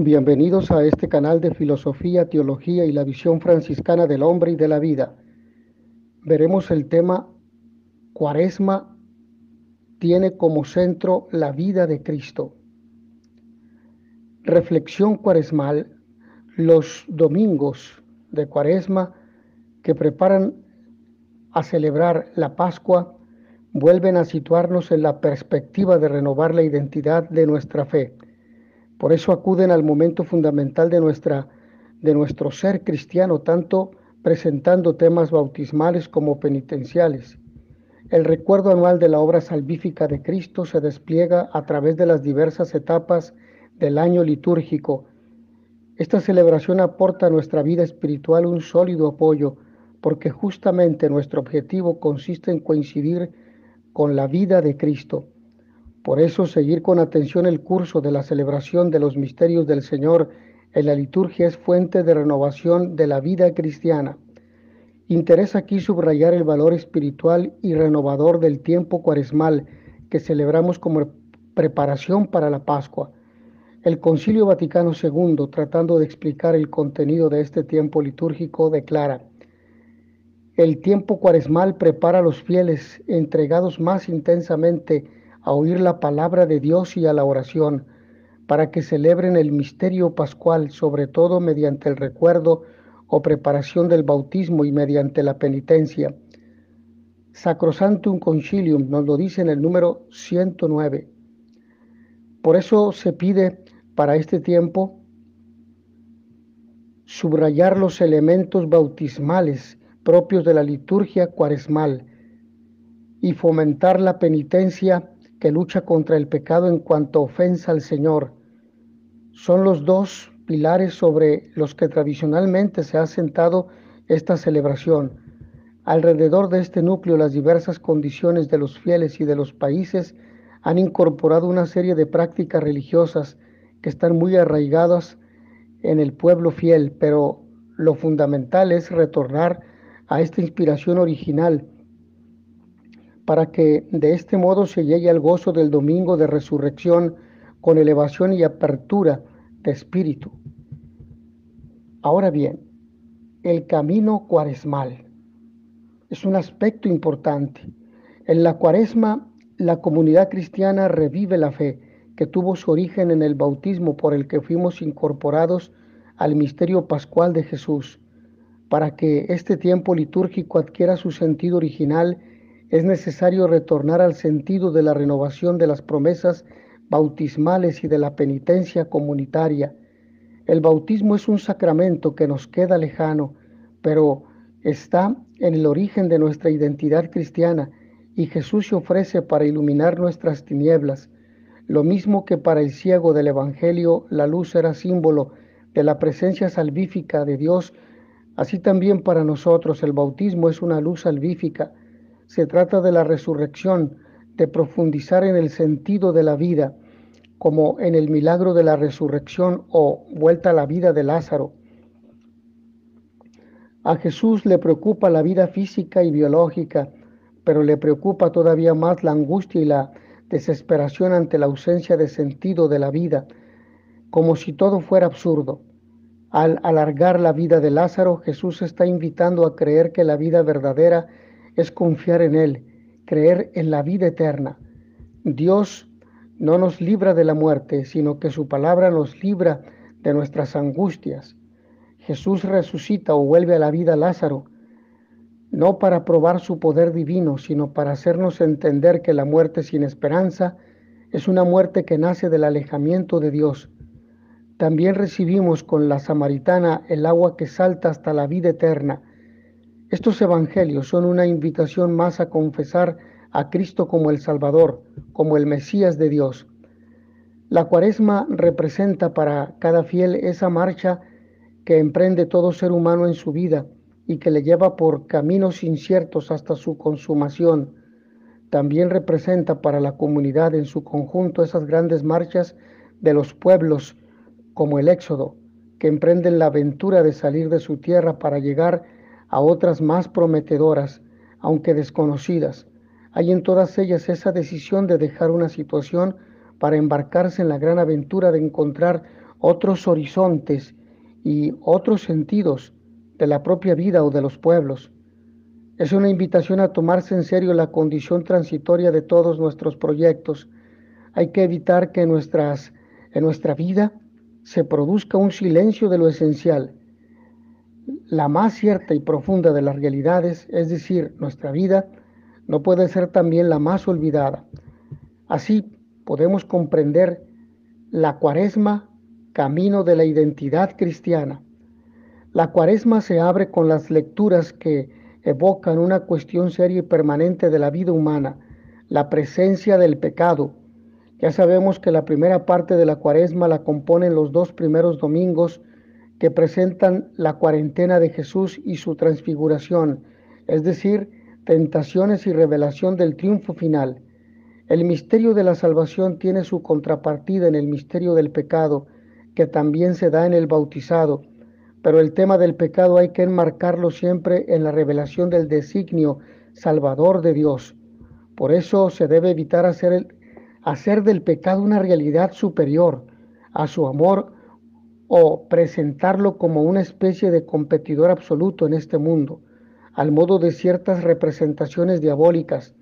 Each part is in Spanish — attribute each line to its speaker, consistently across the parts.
Speaker 1: Bienvenidos a este canal de filosofía, teología y la visión franciscana del hombre y de la vida. Veremos el tema Cuaresma tiene como centro la vida de Cristo. Reflexión cuaresmal, los domingos de Cuaresma que preparan a celebrar la Pascua, vuelven a situarnos en la perspectiva de renovar la identidad de nuestra fe por eso acuden al momento fundamental de, nuestra, de nuestro ser cristiano, tanto presentando temas bautismales como penitenciales. El recuerdo anual de la obra salvífica de Cristo se despliega a través de las diversas etapas del año litúrgico. Esta celebración aporta a nuestra vida espiritual un sólido apoyo, porque justamente nuestro objetivo consiste en coincidir con la vida de Cristo. Por eso seguir con atención el curso de la celebración de los misterios del Señor en la liturgia es fuente de renovación de la vida cristiana. Interesa aquí subrayar el valor espiritual y renovador del tiempo cuaresmal que celebramos como preparación para la Pascua. El Concilio Vaticano II, tratando de explicar el contenido de este tiempo litúrgico, declara, el tiempo cuaresmal prepara a los fieles entregados más intensamente a oír la palabra de Dios y a la oración, para que celebren el misterio pascual, sobre todo mediante el recuerdo o preparación del bautismo y mediante la penitencia. Sacrosantum Concilium nos lo dice en el número 109. Por eso se pide para este tiempo subrayar los elementos bautismales propios de la liturgia cuaresmal y fomentar la penitencia que lucha contra el pecado en cuanto ofensa al Señor. Son los dos pilares sobre los que tradicionalmente se ha sentado esta celebración. Alrededor de este núcleo las diversas condiciones de los fieles y de los países han incorporado una serie de prácticas religiosas que están muy arraigadas en el pueblo fiel, pero lo fundamental es retornar a esta inspiración original para que de este modo se llegue al gozo del domingo de resurrección con elevación y apertura de espíritu. Ahora bien, el camino cuaresmal es un aspecto importante. En la cuaresma, la comunidad cristiana revive la fe que tuvo su origen en el bautismo por el que fuimos incorporados al misterio pascual de Jesús, para que este tiempo litúrgico adquiera su sentido original es necesario retornar al sentido de la renovación de las promesas bautismales y de la penitencia comunitaria. El bautismo es un sacramento que nos queda lejano, pero está en el origen de nuestra identidad cristiana y Jesús se ofrece para iluminar nuestras tinieblas. Lo mismo que para el ciego del Evangelio la luz era símbolo de la presencia salvífica de Dios, así también para nosotros el bautismo es una luz salvífica se trata de la resurrección, de profundizar en el sentido de la vida, como en el milagro de la resurrección o vuelta a la vida de Lázaro. A Jesús le preocupa la vida física y biológica, pero le preocupa todavía más la angustia y la desesperación ante la ausencia de sentido de la vida, como si todo fuera absurdo. Al alargar la vida de Lázaro, Jesús está invitando a creer que la vida verdadera es confiar en Él, creer en la vida eterna. Dios no nos libra de la muerte, sino que su palabra nos libra de nuestras angustias. Jesús resucita o vuelve a la vida a Lázaro, no para probar su poder divino, sino para hacernos entender que la muerte sin esperanza es una muerte que nace del alejamiento de Dios. También recibimos con la samaritana el agua que salta hasta la vida eterna estos evangelios son una invitación más a confesar a Cristo como el Salvador, como el Mesías de Dios. La cuaresma representa para cada fiel esa marcha que emprende todo ser humano en su vida y que le lleva por caminos inciertos hasta su consumación. También representa para la comunidad en su conjunto esas grandes marchas de los pueblos, como el Éxodo, que emprenden la aventura de salir de su tierra para llegar a a otras más prometedoras, aunque desconocidas. Hay en todas ellas esa decisión de dejar una situación para embarcarse en la gran aventura de encontrar otros horizontes y otros sentidos de la propia vida o de los pueblos. Es una invitación a tomarse en serio la condición transitoria de todos nuestros proyectos. Hay que evitar que en, nuestras, en nuestra vida se produzca un silencio de lo esencial, la más cierta y profunda de las realidades, es decir, nuestra vida, no puede ser también la más olvidada. Así podemos comprender la cuaresma camino de la identidad cristiana. La cuaresma se abre con las lecturas que evocan una cuestión seria y permanente de la vida humana, la presencia del pecado. Ya sabemos que la primera parte de la cuaresma la componen los dos primeros domingos que presentan la cuarentena de Jesús y su transfiguración, es decir, tentaciones y revelación del triunfo final. El misterio de la salvación tiene su contrapartida en el misterio del pecado, que también se da en el bautizado, pero el tema del pecado hay que enmarcarlo siempre en la revelación del designio salvador de Dios. Por eso se debe evitar hacer, hacer del pecado una realidad superior a su amor o presentarlo como una especie de competidor absoluto en este mundo, al modo de ciertas representaciones diabólicas.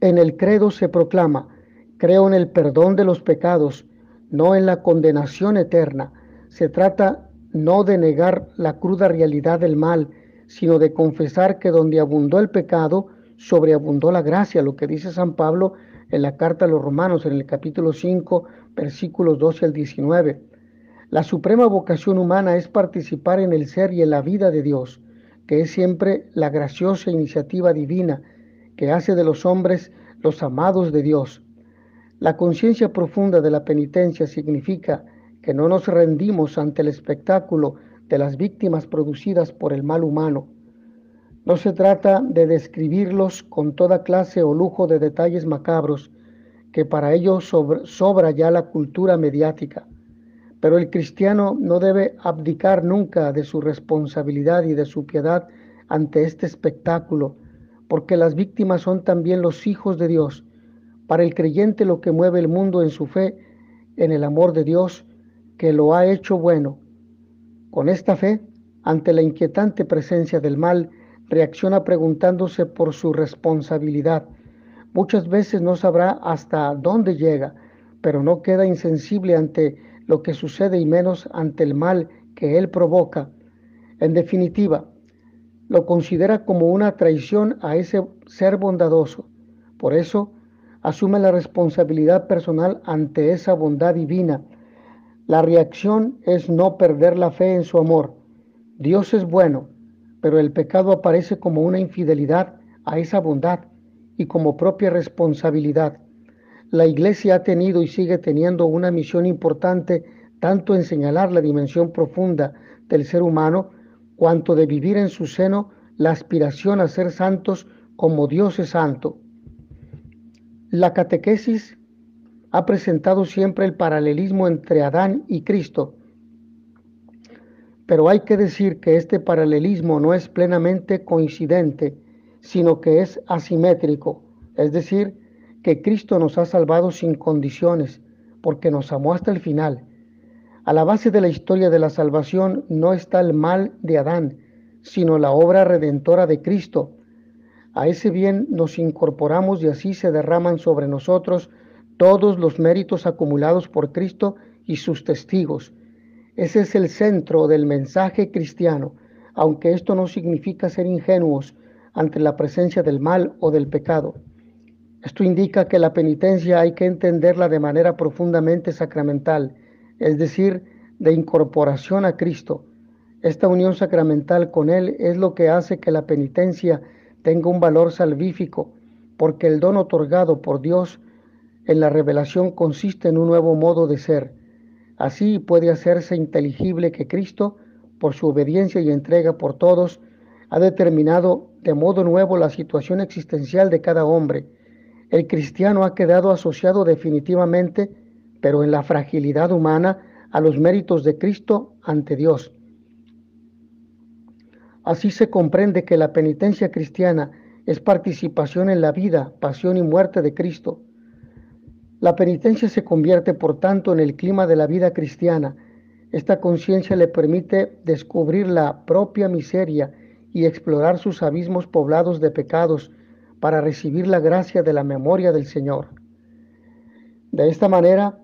Speaker 1: En el credo se proclama, creo en el perdón de los pecados, no en la condenación eterna. Se trata no de negar la cruda realidad del mal, sino de confesar que donde abundó el pecado, sobreabundó la gracia, lo que dice San Pablo en la carta a los romanos en el capítulo 5, versículos 12 al 19. La suprema vocación humana es participar en el ser y en la vida de Dios, que es siempre la graciosa iniciativa divina que hace de los hombres los amados de Dios. La conciencia profunda de la penitencia significa que no nos rendimos ante el espectáculo de las víctimas producidas por el mal humano. No se trata de describirlos con toda clase o lujo de detalles macabros, que para ellos sobra ya la cultura mediática. Pero el cristiano no debe abdicar nunca de su responsabilidad y de su piedad ante este espectáculo, porque las víctimas son también los hijos de Dios. Para el creyente lo que mueve el mundo en su fe, en el amor de Dios, que lo ha hecho bueno. Con esta fe, ante la inquietante presencia del mal, reacciona preguntándose por su responsabilidad Muchas veces no sabrá hasta dónde llega, pero no queda insensible ante lo que sucede y menos ante el mal que él provoca. En definitiva, lo considera como una traición a ese ser bondadoso. Por eso, asume la responsabilidad personal ante esa bondad divina. La reacción es no perder la fe en su amor. Dios es bueno, pero el pecado aparece como una infidelidad a esa bondad y como propia responsabilidad. La Iglesia ha tenido y sigue teniendo una misión importante tanto en señalar la dimensión profunda del ser humano, cuanto de vivir en su seno la aspiración a ser santos como Dios es santo. La catequesis ha presentado siempre el paralelismo entre Adán y Cristo, pero hay que decir que este paralelismo no es plenamente coincidente sino que es asimétrico, es decir, que Cristo nos ha salvado sin condiciones, porque nos amó hasta el final. A la base de la historia de la salvación no está el mal de Adán, sino la obra redentora de Cristo. A ese bien nos incorporamos y así se derraman sobre nosotros todos los méritos acumulados por Cristo y sus testigos. Ese es el centro del mensaje cristiano, aunque esto no significa ser ingenuos, ante la presencia del mal o del pecado. Esto indica que la penitencia hay que entenderla de manera profundamente sacramental, es decir, de incorporación a Cristo. Esta unión sacramental con Él es lo que hace que la penitencia tenga un valor salvífico, porque el don otorgado por Dios en la revelación consiste en un nuevo modo de ser. Así puede hacerse inteligible que Cristo, por su obediencia y entrega por todos, ha determinado de modo nuevo la situación existencial de cada hombre. El cristiano ha quedado asociado definitivamente, pero en la fragilidad humana, a los méritos de Cristo ante Dios. Así se comprende que la penitencia cristiana es participación en la vida, pasión y muerte de Cristo. La penitencia se convierte, por tanto, en el clima de la vida cristiana. Esta conciencia le permite descubrir la propia miseria y explorar sus abismos poblados de pecados para recibir la gracia de la memoria del Señor. De esta manera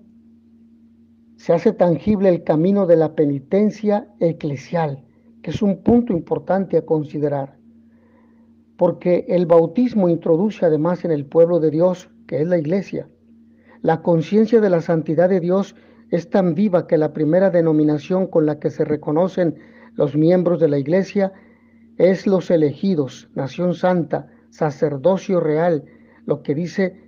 Speaker 1: se hace tangible el camino de la penitencia eclesial, que es un punto importante a considerar, porque el bautismo introduce además en el pueblo de Dios, que es la iglesia, la conciencia de la santidad de Dios es tan viva que la primera denominación con la que se reconocen los miembros de la iglesia es los elegidos, nación santa, sacerdocio real, lo que dice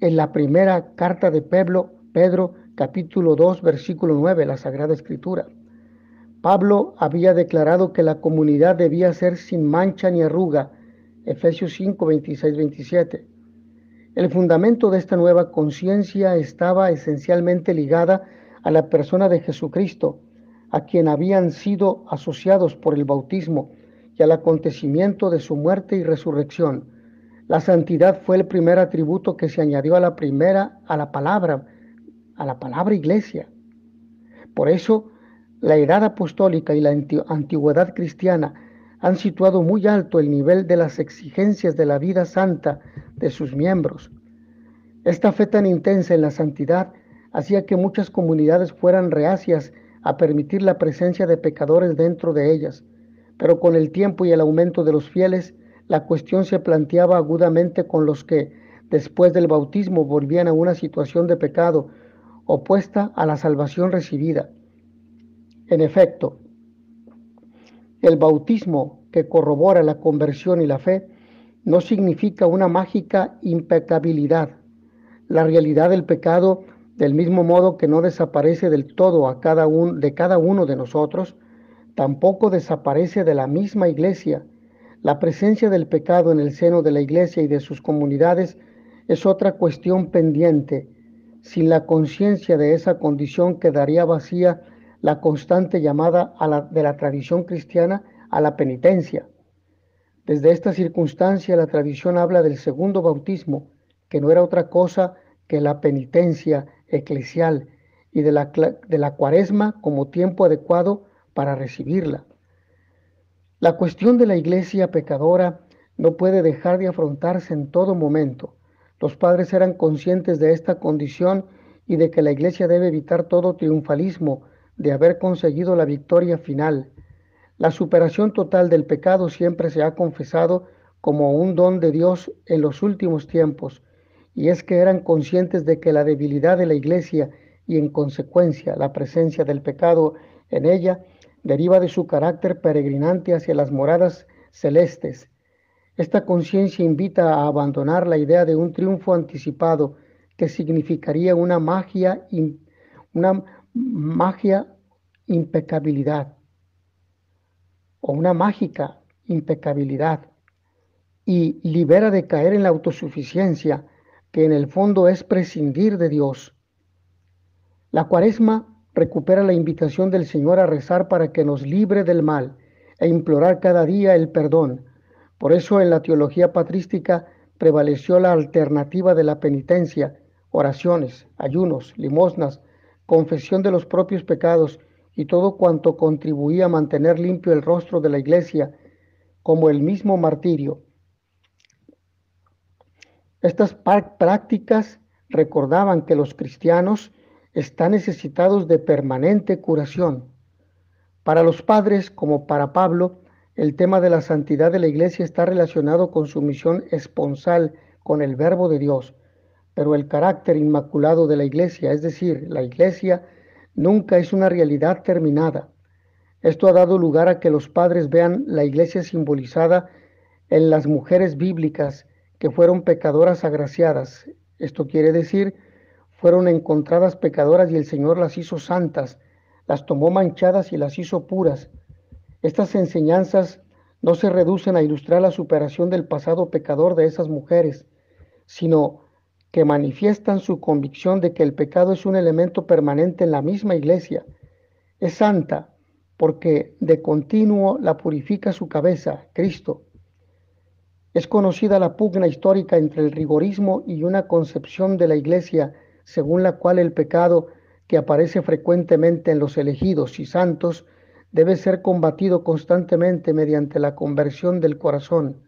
Speaker 1: en la primera carta de Pedro, Pedro capítulo 2, versículo 9, la Sagrada Escritura. Pablo había declarado que la comunidad debía ser sin mancha ni arruga, Efesios 5, 26, 27. El fundamento de esta nueva conciencia estaba esencialmente ligada a la persona de Jesucristo, a quien habían sido asociados por el bautismo y al acontecimiento de su muerte y resurrección. La santidad fue el primer atributo que se añadió a la primera, a la palabra, a la palabra iglesia. Por eso, la edad apostólica y la antigüedad cristiana han situado muy alto el nivel de las exigencias de la vida santa de sus miembros. Esta fe tan intensa en la santidad hacía que muchas comunidades fueran reacias a permitir la presencia de pecadores dentro de ellas pero con el tiempo y el aumento de los fieles, la cuestión se planteaba agudamente con los que, después del bautismo, volvían a una situación de pecado opuesta a la salvación recibida. En efecto, el bautismo que corrobora la conversión y la fe no significa una mágica impecabilidad. La realidad del pecado, del mismo modo que no desaparece del todo a de cada uno de nosotros, Tampoco desaparece de la misma iglesia. La presencia del pecado en el seno de la iglesia y de sus comunidades es otra cuestión pendiente. Sin la conciencia de esa condición quedaría vacía la constante llamada de la tradición cristiana a la penitencia. Desde esta circunstancia la tradición habla del segundo bautismo, que no era otra cosa que la penitencia eclesial y de la, de la cuaresma como tiempo adecuado para recibirla. La cuestión de la iglesia pecadora no puede dejar de afrontarse en todo momento. Los padres eran conscientes de esta condición y de que la iglesia debe evitar todo triunfalismo de haber conseguido la victoria final. La superación total del pecado siempre se ha confesado como un don de Dios en los últimos tiempos, y es que eran conscientes de que la debilidad de la iglesia y en consecuencia la presencia del pecado en ella deriva de su carácter peregrinante hacia las moradas celestes. Esta conciencia invita a abandonar la idea de un triunfo anticipado que significaría una magia, una magia impecabilidad o una mágica impecabilidad y libera de caer en la autosuficiencia que en el fondo es prescindir de Dios. La cuaresma recupera la invitación del Señor a rezar para que nos libre del mal e implorar cada día el perdón. Por eso en la teología patrística prevaleció la alternativa de la penitencia, oraciones, ayunos, limosnas, confesión de los propios pecados y todo cuanto contribuía a mantener limpio el rostro de la iglesia, como el mismo martirio. Estas prácticas recordaban que los cristianos están necesitados de permanente curación. Para los padres, como para Pablo, el tema de la santidad de la iglesia está relacionado con su misión esponsal con el verbo de Dios, pero el carácter inmaculado de la iglesia, es decir, la iglesia, nunca es una realidad terminada. Esto ha dado lugar a que los padres vean la iglesia simbolizada en las mujeres bíblicas que fueron pecadoras agraciadas. Esto quiere decir fueron encontradas pecadoras y el Señor las hizo santas, las tomó manchadas y las hizo puras. Estas enseñanzas no se reducen a ilustrar la superación del pasado pecador de esas mujeres, sino que manifiestan su convicción de que el pecado es un elemento permanente en la misma iglesia. Es santa porque de continuo la purifica su cabeza, Cristo. Es conocida la pugna histórica entre el rigorismo y una concepción de la iglesia según la cual el pecado que aparece frecuentemente en los elegidos y santos debe ser combatido constantemente mediante la conversión del corazón.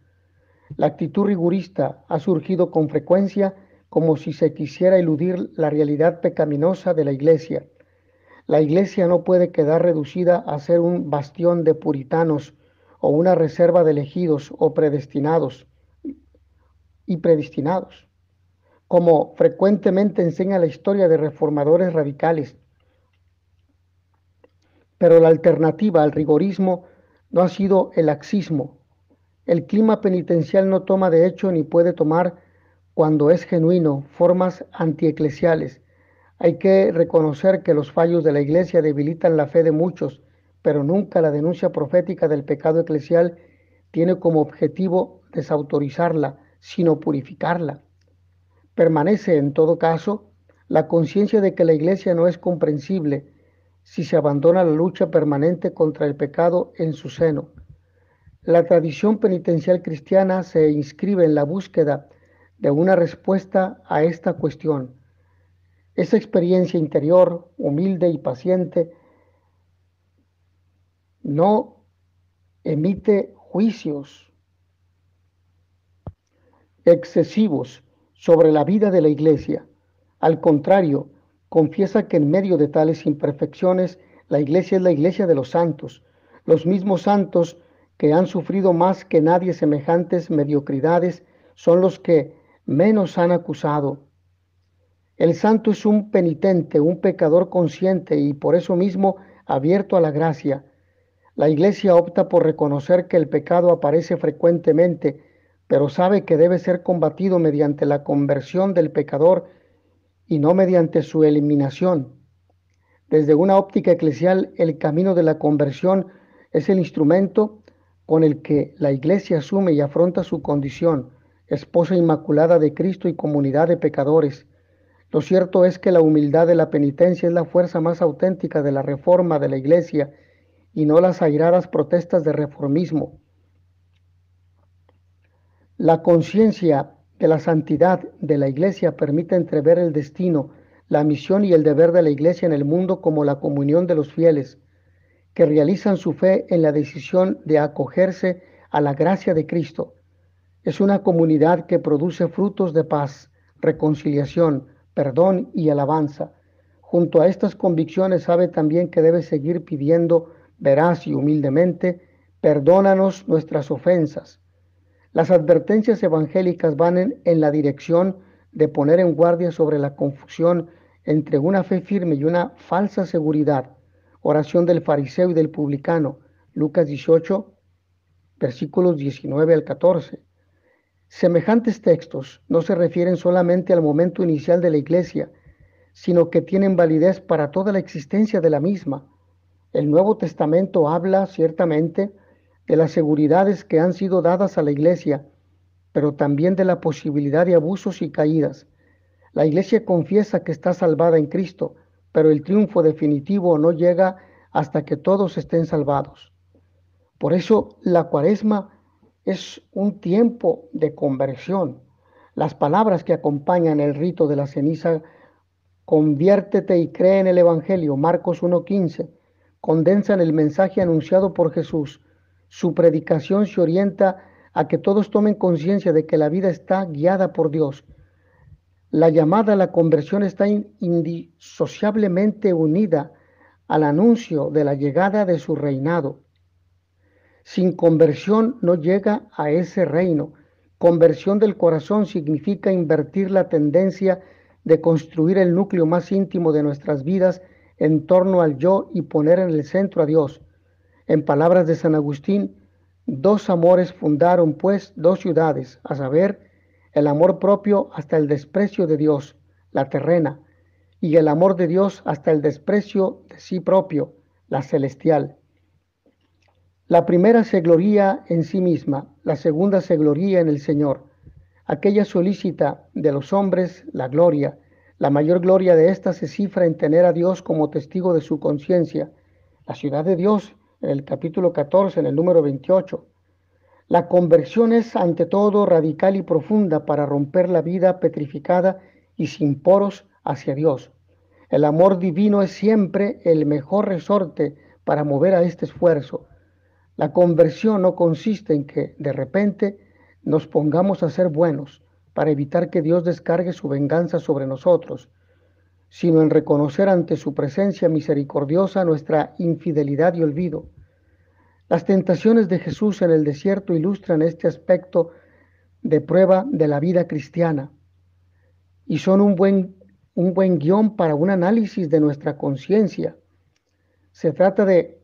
Speaker 1: La actitud rigurista ha surgido con frecuencia como si se quisiera eludir la realidad pecaminosa de la Iglesia. La Iglesia no puede quedar reducida a ser un bastión de puritanos o una reserva de elegidos o predestinados y predestinados como frecuentemente enseña la historia de reformadores radicales. Pero la alternativa al rigorismo no ha sido el laxismo. El clima penitencial no toma de hecho ni puede tomar, cuando es genuino, formas antieclesiales. Hay que reconocer que los fallos de la Iglesia debilitan la fe de muchos, pero nunca la denuncia profética del pecado eclesial tiene como objetivo desautorizarla, sino purificarla. Permanece, en todo caso, la conciencia de que la Iglesia no es comprensible si se abandona la lucha permanente contra el pecado en su seno. La tradición penitencial cristiana se inscribe en la búsqueda de una respuesta a esta cuestión. Esa experiencia interior, humilde y paciente, no emite juicios excesivos sobre la vida de la iglesia. Al contrario, confiesa que en medio de tales imperfecciones, la iglesia es la iglesia de los santos, los mismos santos que han sufrido más que nadie semejantes mediocridades son los que menos han acusado. El santo es un penitente, un pecador consciente y por eso mismo abierto a la gracia. La iglesia opta por reconocer que el pecado aparece frecuentemente pero sabe que debe ser combatido mediante la conversión del pecador y no mediante su eliminación. Desde una óptica eclesial, el camino de la conversión es el instrumento con el que la iglesia asume y afronta su condición, esposa inmaculada de Cristo y comunidad de pecadores. Lo cierto es que la humildad de la penitencia es la fuerza más auténtica de la reforma de la iglesia y no las airadas protestas de reformismo. La conciencia de la santidad de la Iglesia permite entrever el destino, la misión y el deber de la Iglesia en el mundo como la comunión de los fieles, que realizan su fe en la decisión de acogerse a la gracia de Cristo. Es una comunidad que produce frutos de paz, reconciliación, perdón y alabanza. Junto a estas convicciones sabe también que debe seguir pidiendo veraz y humildemente, perdónanos nuestras ofensas las advertencias evangélicas van en, la dirección de poner en guardia sobre la confusión entre una fe firme y una falsa seguridad. Oración del fariseo y del publicano, Lucas 18, versículos 19 al 14. Semejantes textos no se refieren solamente al momento inicial de la iglesia, sino que tienen validez para toda la existencia de la misma. El Nuevo Testamento habla ciertamente de las seguridades que han sido dadas a la iglesia, pero también de la posibilidad de abusos y caídas. La iglesia confiesa que está salvada en Cristo, pero el triunfo definitivo no llega hasta que todos estén salvados. Por eso la cuaresma es un tiempo de conversión. Las palabras que acompañan el rito de la ceniza, conviértete y cree en el Evangelio, Marcos 1.15, condensan el mensaje anunciado por Jesús su predicación se orienta a que todos tomen conciencia de que la vida está guiada por Dios. La llamada a la conversión está indisociablemente unida al anuncio de la llegada de su reinado. Sin conversión no llega a ese reino. Conversión del corazón significa invertir la tendencia de construir el núcleo más íntimo de nuestras vidas en torno al yo y poner en el centro a Dios. En palabras de San Agustín, dos amores fundaron pues dos ciudades, a saber, el amor propio hasta el desprecio de Dios, la terrena, y el amor de Dios hasta el desprecio de sí propio, la celestial. La primera se gloría en sí misma, la segunda se gloría en el Señor. Aquella solicita de los hombres la gloria. La mayor gloria de ésta se cifra en tener a Dios como testigo de su conciencia. La ciudad de Dios en el capítulo 14, en el número 28. La conversión es ante todo radical y profunda para romper la vida petrificada y sin poros hacia Dios. El amor divino es siempre el mejor resorte para mover a este esfuerzo. La conversión no consiste en que de repente nos pongamos a ser buenos para evitar que Dios descargue su venganza sobre nosotros sino en reconocer ante su presencia misericordiosa nuestra infidelidad y olvido. Las tentaciones de Jesús en el desierto ilustran este aspecto de prueba de la vida cristiana y son un buen, un buen guión para un análisis de nuestra conciencia. Se trata de,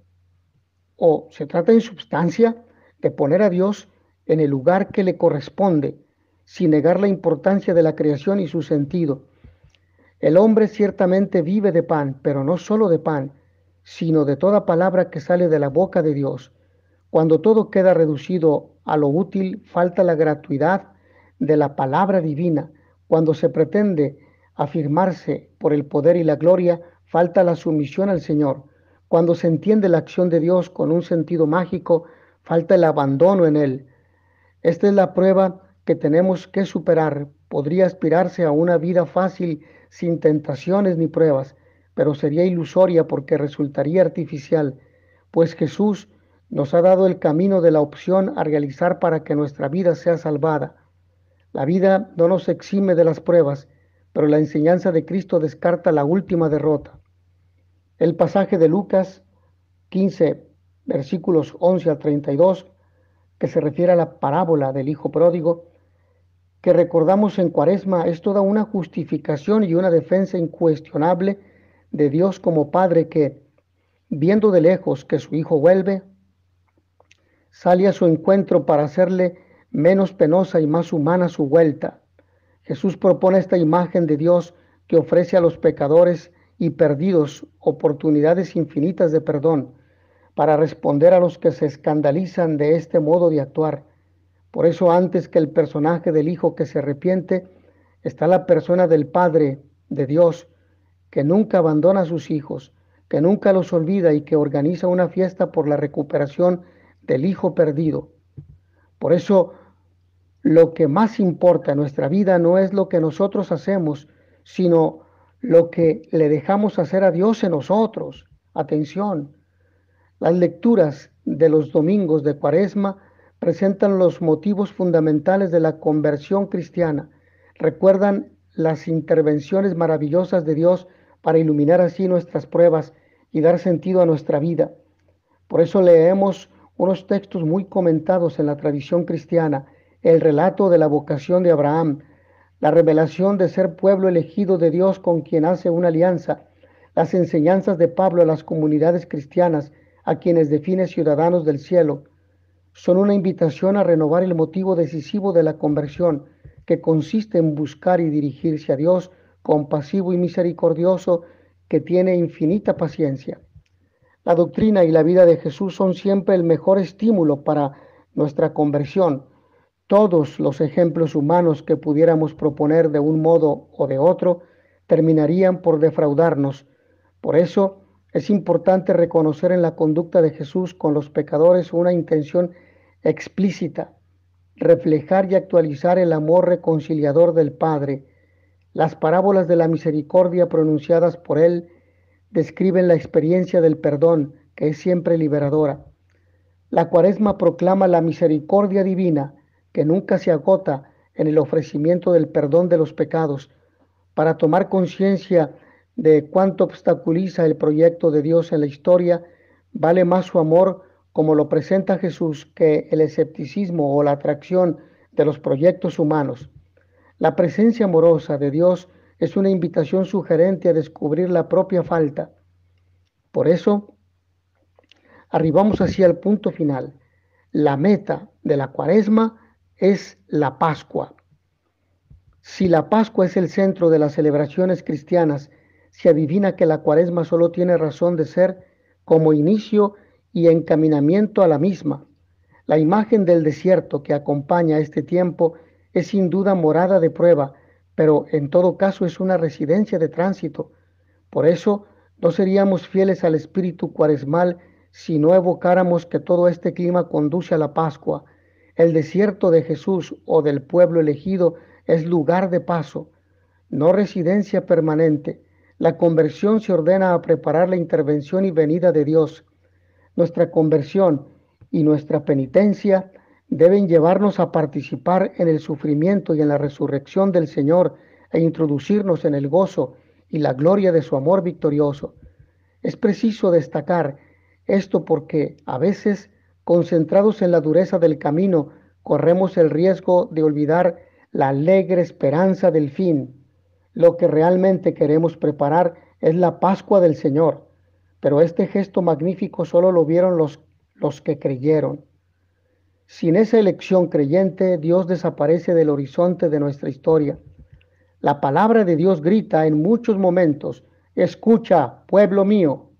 Speaker 1: o se trata en sustancia, de poner a Dios en el lugar que le corresponde, sin negar la importancia de la creación y su sentido el hombre ciertamente vive de pan, pero no solo de pan, sino de toda palabra que sale de la boca de Dios. Cuando todo queda reducido a lo útil, falta la gratuidad de la palabra divina. Cuando se pretende afirmarse por el poder y la gloria, falta la sumisión al Señor. Cuando se entiende la acción de Dios con un sentido mágico, falta el abandono en Él. Esta es la prueba que tenemos que superar. Podría aspirarse a una vida fácil sin tentaciones ni pruebas, pero sería ilusoria porque resultaría artificial, pues Jesús nos ha dado el camino de la opción a realizar para que nuestra vida sea salvada. La vida no nos exime de las pruebas, pero la enseñanza de Cristo descarta la última derrota. El pasaje de Lucas 15, versículos 11 al 32, que se refiere a la parábola del Hijo Pródigo, que recordamos en Cuaresma es toda una justificación y una defensa incuestionable de Dios como Padre que, viendo de lejos que su Hijo vuelve, sale a su encuentro para hacerle menos penosa y más humana su vuelta. Jesús propone esta imagen de Dios que ofrece a los pecadores y perdidos oportunidades infinitas de perdón para responder a los que se escandalizan de este modo de actuar por eso antes que el personaje del Hijo que se arrepiente, está la persona del Padre, de Dios, que nunca abandona a sus hijos, que nunca los olvida y que organiza una fiesta por la recuperación del hijo perdido. Por eso, lo que más importa en nuestra vida no es lo que nosotros hacemos, sino lo que le dejamos hacer a Dios en nosotros. Atención, las lecturas de los domingos de Cuaresma presentan los motivos fundamentales de la conversión cristiana, recuerdan las intervenciones maravillosas de Dios para iluminar así nuestras pruebas y dar sentido a nuestra vida. Por eso leemos unos textos muy comentados en la tradición cristiana, el relato de la vocación de Abraham, la revelación de ser pueblo elegido de Dios con quien hace una alianza, las enseñanzas de Pablo a las comunidades cristianas, a quienes define ciudadanos del cielo, son una invitación a renovar el motivo decisivo de la conversión, que consiste en buscar y dirigirse a Dios compasivo y misericordioso que tiene infinita paciencia. La doctrina y la vida de Jesús son siempre el mejor estímulo para nuestra conversión. Todos los ejemplos humanos que pudiéramos proponer de un modo o de otro terminarían por defraudarnos. Por eso, es importante reconocer en la conducta de Jesús con los pecadores una intención explícita, reflejar y actualizar el amor reconciliador del Padre. Las parábolas de la misericordia pronunciadas por él describen la experiencia del perdón, que es siempre liberadora. La cuaresma proclama la misericordia divina, que nunca se agota en el ofrecimiento del perdón de los pecados, para tomar conciencia de de cuánto obstaculiza el proyecto de Dios en la historia, vale más su amor como lo presenta Jesús que el escepticismo o la atracción de los proyectos humanos. La presencia amorosa de Dios es una invitación sugerente a descubrir la propia falta. Por eso, arribamos así al punto final. La meta de la cuaresma es la Pascua. Si la Pascua es el centro de las celebraciones cristianas se adivina que la cuaresma solo tiene razón de ser como inicio y encaminamiento a la misma. La imagen del desierto que acompaña este tiempo es sin duda morada de prueba, pero en todo caso es una residencia de tránsito. Por eso no seríamos fieles al espíritu cuaresmal si no evocáramos que todo este clima conduce a la Pascua. El desierto de Jesús o del pueblo elegido es lugar de paso, no residencia permanente. La conversión se ordena a preparar la intervención y venida de Dios. Nuestra conversión y nuestra penitencia deben llevarnos a participar en el sufrimiento y en la resurrección del Señor e introducirnos en el gozo y la gloria de su amor victorioso. Es preciso destacar esto porque a veces, concentrados en la dureza del camino, corremos el riesgo de olvidar la alegre esperanza del fin. Lo que realmente queremos preparar es la Pascua del Señor, pero este gesto magnífico solo lo vieron los, los que creyeron. Sin esa elección creyente, Dios desaparece del horizonte de nuestra historia. La palabra de Dios grita en muchos momentos, escucha, pueblo mío.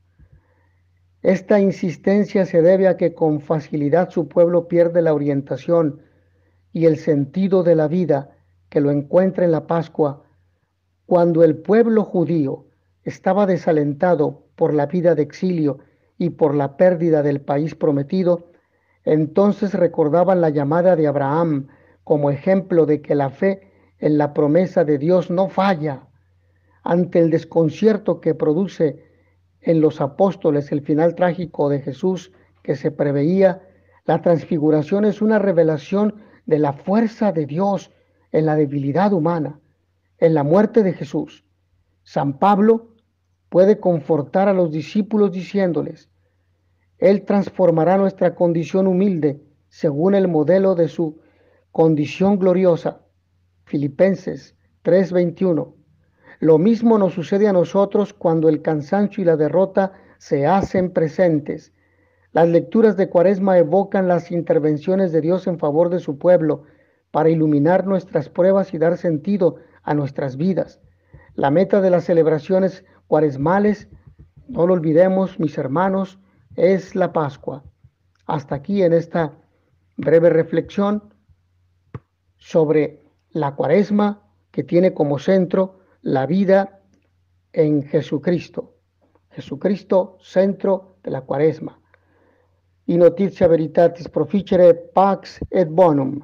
Speaker 1: Esta insistencia se debe a que con facilidad su pueblo pierde la orientación y el sentido de la vida que lo encuentra en la Pascua cuando el pueblo judío estaba desalentado por la vida de exilio y por la pérdida del país prometido, entonces recordaban la llamada de Abraham como ejemplo de que la fe en la promesa de Dios no falla. Ante el desconcierto que produce en los apóstoles el final trágico de Jesús que se preveía, la transfiguración es una revelación de la fuerza de Dios en la debilidad humana en la muerte de Jesús, San Pablo puede confortar a los discípulos diciéndoles, Él transformará nuestra condición humilde según el modelo de su condición gloriosa. Filipenses 3:21. Lo mismo nos sucede a nosotros cuando el cansancio y la derrota se hacen presentes. Las lecturas de Cuaresma evocan las intervenciones de Dios en favor de su pueblo para iluminar nuestras pruebas y dar sentido a nuestras vidas. La meta de las celebraciones cuaresmales, no lo olvidemos, mis hermanos, es la Pascua. Hasta aquí en esta breve reflexión sobre la cuaresma que tiene como centro la vida en Jesucristo. Jesucristo, centro de la cuaresma. Y noticia veritatis proficere pax et bonum.